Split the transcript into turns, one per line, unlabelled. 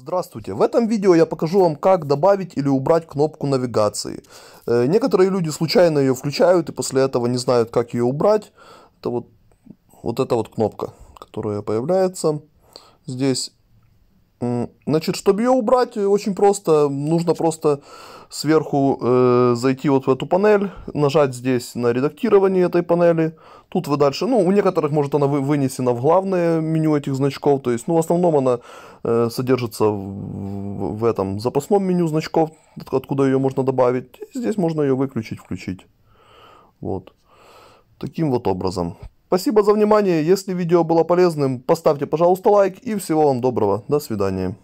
Здравствуйте! В этом видео я покажу вам, как добавить или убрать кнопку навигации. Э, некоторые люди случайно ее включают и после этого не знают, как ее убрать. Это вот, вот эта вот кнопка, которая появляется здесь. Значит, чтобы ее убрать, э, очень просто. Нужно просто сверху э, зайти вот в эту панель, нажать здесь на редактирование этой панели. Тут вы дальше, ну, у некоторых, может, она вы, вынесена в главное меню этих значков. То есть, ну, в основном она э, содержится в, в этом запасном меню значков, откуда ее можно добавить. И здесь можно ее выключить, включить. Вот. Таким вот образом. Спасибо за внимание. Если видео было полезным, поставьте, пожалуйста, лайк. И всего вам доброго. До свидания.